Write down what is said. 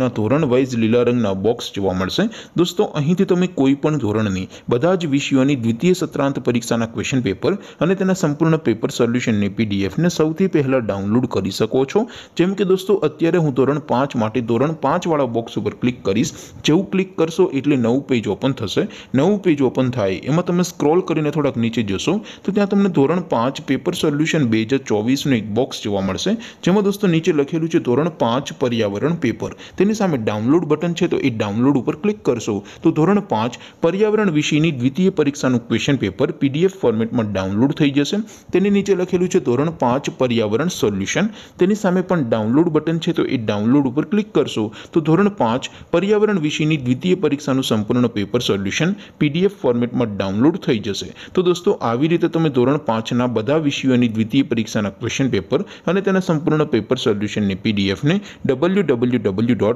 માટેના ધોરણ વાઇઝ લીલા રંગના બોક્સ જોવા મળશે દોસ્તો અહીંથી તમે કોઈ પણ ધોરણની બધા જ વિષયોની દ્વિતીય સત્રાંત પરીક્ષાના ક્વેશ્ચન પેપર અને તેના સંપૂર્ણ પેપર સોલ્યુશનની પીડીએફને સૌથી પહેલાં ડાઉનલોડ કરી શકો છો જેમ કે દોસ્તો અત્યારે હું ધોરણ પાંચ માટે ધોરણ પાંચવાળા બોક્સ ઉપર ક્લિક કરીશ જેવું ક્લિક કરશો એટલે નવું પેજ ઓપન થશે નવું પેજ ઓપન થાય એમાં તમે સ્ક્રોલ કરીને થોડાક નીચે જશો તો ત્યાં તમને ધોરણ પાંચ પેપર સોલ્યુશન બે હજાર ચોવીસનું એક બોક્સ જોવા મળશે જેમાં દોસ્તો નીચે લખેલું છે ધોરણ પાંચ પર્યાવરણ પેપર તે તેની સામે ડાઉનલોડ બટન છે તો એ ડાઉનલોડ ઉપર ક્લિક કરશો તો ધોરણ પાંચ પર્યાવરણ વિષયની દ્વિતીય પરીક્ષાનું ક્વેશ્ચન પેપર પીડીએફ ફોર્મેટમાં ડાઉનલોડ થઈ જશે તેની નીચે લખેલું છે ધોરણ પાંચ પર્યાવરણ સોલ્યુશન તેની સામે પણ ડાઉનલોડ બટન છે તો એ ડાઉનલોડ ઉપર ક્લિક કરશો તો ધોરણ પાંચ પર્યાવરણ વિષયની દ્વિતીય પરીક્ષાનું સંપૂર્ણ પેપર સોલ્યુશન પીડીએફ ફોર્મેટમાં ડાઉનલોડ થઈ જશે તો દોસ્તો આવી રીતે તમે ધોરણ પાંચના બધા વિષયોની દ્વિતીય પરીક્ષાના ક્વેશ્ચન પેપર અને તેના સંપૂર્ણ પેપર સોલ્યુશનની પીડીએફને ડબલ્યુ ડબલ્યુ ડબલ્યુ ડોટ